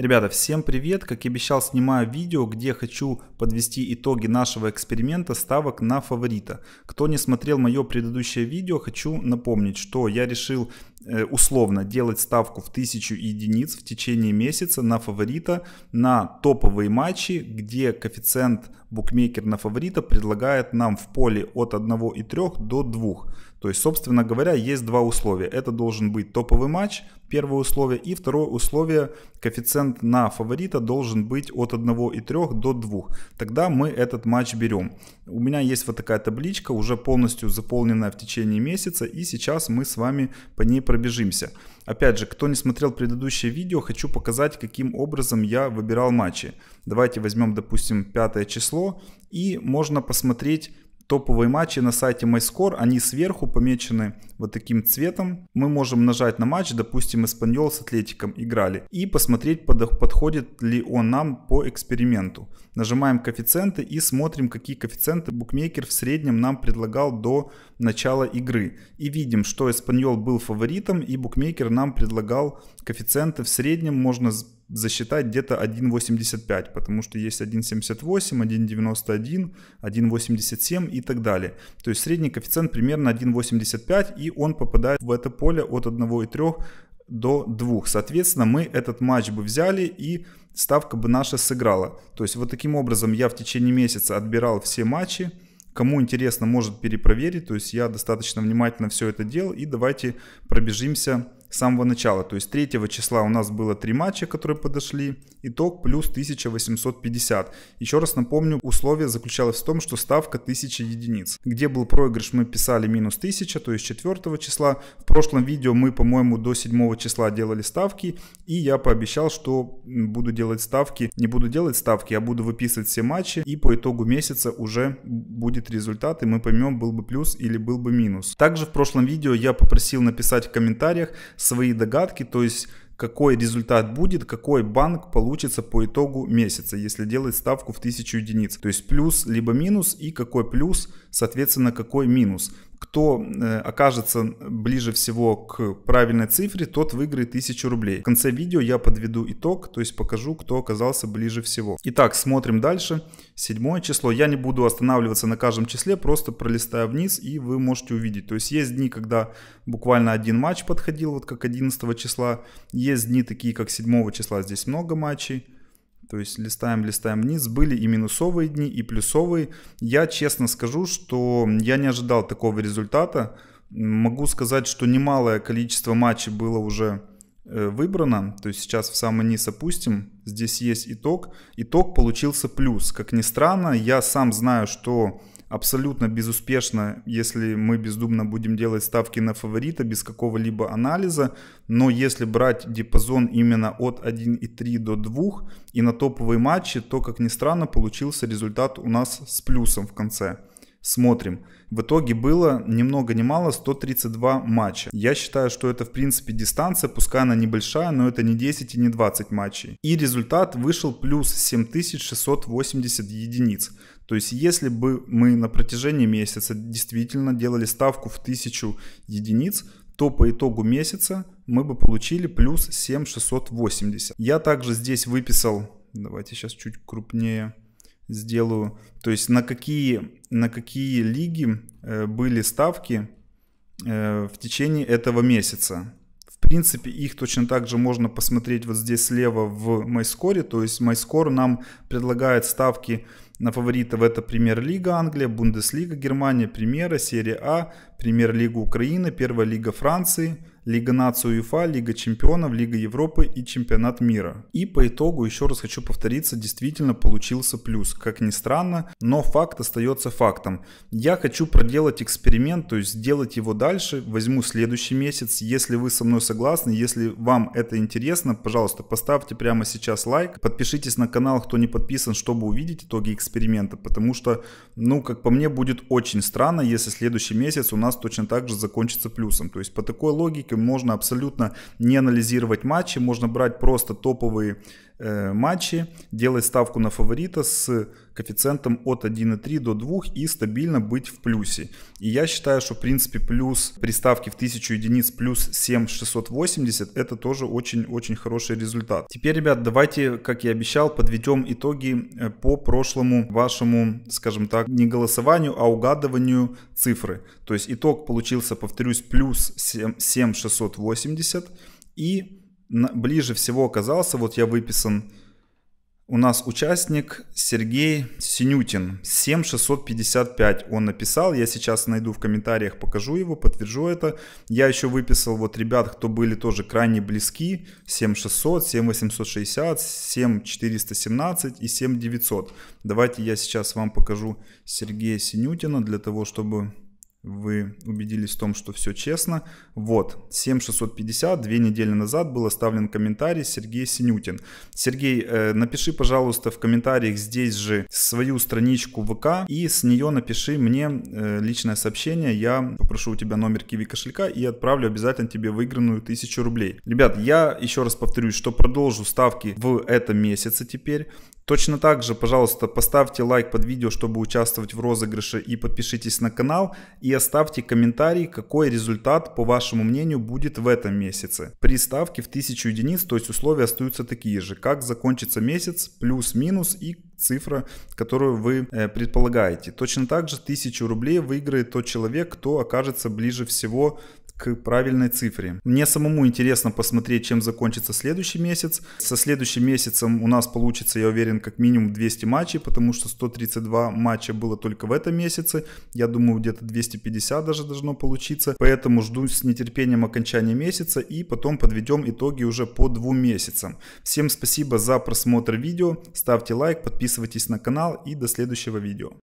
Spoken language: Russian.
Ребята, всем привет! Как и обещал, снимаю видео, где хочу подвести итоги нашего эксперимента ставок на фаворита. Кто не смотрел мое предыдущее видео, хочу напомнить, что я решил Э, условно делать ставку в 1000 единиц в течение месяца на фаворита на топовые матчи, где коэффициент букмекер на фаворита предлагает нам в поле от и 1,3 до 2. То есть, собственно говоря, есть два условия. Это должен быть топовый матч, первое условие. И второе условие, коэффициент на фаворита должен быть от и 1,3 до 2. Тогда мы этот матч берем. У меня есть вот такая табличка, уже полностью заполненная в течение месяца. И сейчас мы с вами по ней пробежим пробежимся. Опять же, кто не смотрел предыдущее видео, хочу показать, каким образом я выбирал матчи. Давайте возьмем, допустим, пятое число и можно посмотреть топовые матчи на сайте MyScore, они сверху помечены вот таким цветом. Мы можем нажать на матч, допустим, Испаньол с Атлетиком играли, и посмотреть, подходит ли он нам по эксперименту. Нажимаем коэффициенты и смотрим, какие коэффициенты букмекер в среднем нам предлагал до начала игры. И видим, что Испаньол был фаворитом, и букмекер нам предлагал коэффициенты в среднем, можно засчитать где-то 1,85, потому что есть 1,78, 1,91, 1,87 и так далее. То есть средний коэффициент примерно 1,85 и он попадает в это поле от 1,3 до 2. Соответственно, мы этот матч бы взяли и ставка бы наша сыграла. То есть вот таким образом я в течение месяца отбирал все матчи. Кому интересно, может перепроверить. То есть я достаточно внимательно все это делал. И давайте пробежимся с самого начала. То есть 3 числа у нас было 3 матча, которые подошли. Итог плюс 1850. Еще раз напомню, условие заключалось в том, что ставка 1000 единиц. Где был проигрыш, мы писали минус 1000, то есть 4 числа. В прошлом видео мы, по-моему, до 7 числа делали ставки. И я пообещал, что буду делать ставки. Не буду делать ставки, я а буду выписывать все матчи. И по итогу месяца уже будет результат. И мы поймем, был бы плюс или был бы минус. Также в прошлом видео я попросил написать в комментариях, свои догадки, то есть какой результат будет, какой банк получится по итогу месяца, если делать ставку в 1000 единиц. То есть плюс либо минус и какой плюс, соответственно, какой минус кто э, окажется ближе всего к правильной цифре, тот выиграет 1000 рублей. В конце видео я подведу итог, то есть покажу, кто оказался ближе всего. Итак, смотрим дальше. Седьмое число. Я не буду останавливаться на каждом числе, просто пролистаю вниз и вы можете увидеть. То есть есть дни, когда буквально один матч подходил, вот как 11 числа. Есть дни такие, как 7 числа, здесь много матчей. То есть листаем, листаем вниз. Были и минусовые дни, и плюсовые. Я честно скажу, что я не ожидал такого результата. Могу сказать, что немалое количество матчей было уже э, выбрано. То есть сейчас в самый низ опустим. Здесь есть итог. Итог получился плюс. Как ни странно, я сам знаю, что абсолютно безуспешно, если мы бездумно будем делать ставки на фаворита без какого-либо анализа. Но если брать диапазон именно от 1,3 до 2 и на топовые матчи, то, как ни странно, получился результат у нас с плюсом в конце. Смотрим. В итоге было ни много ни мало 132 матча. Я считаю, что это в принципе дистанция, пускай она небольшая, но это не 10 и не 20 матчей. И результат вышел плюс 7680 единиц. То есть если бы мы на протяжении месяца действительно делали ставку в 1000 единиц, то по итогу месяца мы бы получили плюс 7680. Я также здесь выписал, давайте сейчас чуть крупнее сделаю, то есть на какие, на какие лиги э, были ставки э, в течение этого месяца. В принципе, их точно так же можно посмотреть вот здесь слева в MyScore. То есть MyScore нам предлагает ставки на фаворитов. Это Премьер-лига Англия, Бундеслига Германия, Премьера, Серия А, Премьер-лига Украины, Первая лига Франции – Лига наций УЕФА, Лига чемпионов, Лига Европы и Чемпионат мира. И по итогу, еще раз хочу повториться, действительно получился плюс. Как ни странно, но факт остается фактом. Я хочу проделать эксперимент, то есть сделать его дальше, возьму следующий месяц. Если вы со мной согласны, если вам это интересно, пожалуйста, поставьте прямо сейчас лайк, подпишитесь на канал, кто не подписан, чтобы увидеть итоги эксперимента, потому что, ну, как по мне, будет очень странно, если следующий месяц у нас точно так же закончится плюсом. То есть по такой логике можно абсолютно не анализировать матчи, можно брать просто топовые Э, матчи делать ставку на фаворита с коэффициентом от 1,3 до 2 и стабильно быть в плюсе. И я считаю, что в принципе плюс при ставке в 1000 единиц плюс 7680 это тоже очень-очень хороший результат. Теперь, ребят, давайте, как я обещал, подведем итоги э, по прошлому вашему, скажем так, не голосованию, а угадыванию цифры. То есть итог получился, повторюсь, плюс 7680 и ближе всего оказался, вот я выписан, у нас участник Сергей Синютин, 7655 он написал, я сейчас найду в комментариях, покажу его, подтвержу это. Я еще выписал вот ребят, кто были тоже крайне близки, 7600, 7860, 7417 и 7900. Давайте я сейчас вам покажу Сергея Синютина для того, чтобы вы убедились в том, что все честно. Вот, 7650, две недели назад был оставлен комментарий Сергей Синютин. Сергей, э, напиши, пожалуйста, в комментариях здесь же свою страничку ВК и с нее напиши мне э, личное сообщение. Я попрошу у тебя номер Киви кошелька и отправлю обязательно тебе выигранную тысячу рублей. Ребят, я еще раз повторюсь, что продолжу ставки в этом месяце теперь. Точно так же, пожалуйста, поставьте лайк под видео, чтобы участвовать в розыгрыше и подпишитесь на канал и оставьте комментарий, какой результат, по вашему мнению, будет в этом месяце. При ставке в 1000 единиц, то есть условия остаются такие же, как закончится месяц, плюс-минус и цифра, которую вы э, предполагаете. Точно так же 1000 рублей выиграет тот человек, кто окажется ближе всего к правильной цифре. Мне самому интересно посмотреть, чем закончится следующий месяц. Со следующим месяцем у нас получится, я уверен, как минимум 200 матчей, потому что 132 матча было только в этом месяце. Я думаю, где-то 250 даже должно получиться. Поэтому жду с нетерпением окончания месяца и потом подведем итоги уже по двум месяцам. Всем спасибо за просмотр видео. Ставьте лайк, подписывайтесь на канал и до следующего видео.